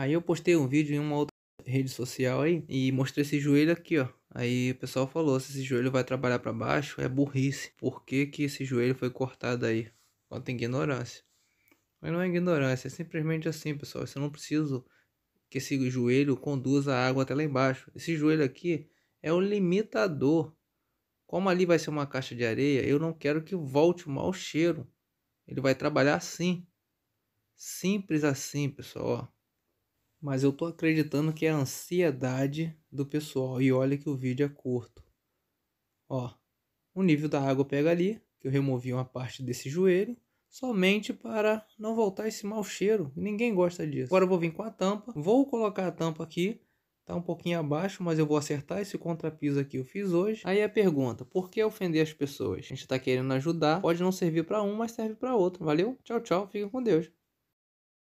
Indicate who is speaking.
Speaker 1: Aí eu postei um vídeo em uma outra rede social aí e mostrei esse joelho aqui, ó. Aí o pessoal falou, se esse joelho vai trabalhar para baixo, é burrice. Por que, que esse joelho foi cortado aí? Falta ignorância. Mas não é ignorância, é simplesmente assim, pessoal. Você não precisa que esse joelho conduza a água até lá embaixo. Esse joelho aqui é um limitador. Como ali vai ser uma caixa de areia, eu não quero que volte o mau cheiro. Ele vai trabalhar assim. Simples assim, pessoal. Mas eu tô acreditando que é a ansiedade do pessoal. E olha que o vídeo é curto. Ó, o nível da água pega ali, que eu removi uma parte desse joelho, somente para não voltar esse mau cheiro. Ninguém gosta disso. Agora eu vou vir com a tampa, vou colocar a tampa aqui, tá um pouquinho abaixo, mas eu vou acertar esse contrapiso aqui eu fiz hoje. Aí a pergunta, por que ofender as pessoas? A gente tá querendo ajudar, pode não servir para um, mas serve para outro, valeu? Tchau, tchau, fica com Deus.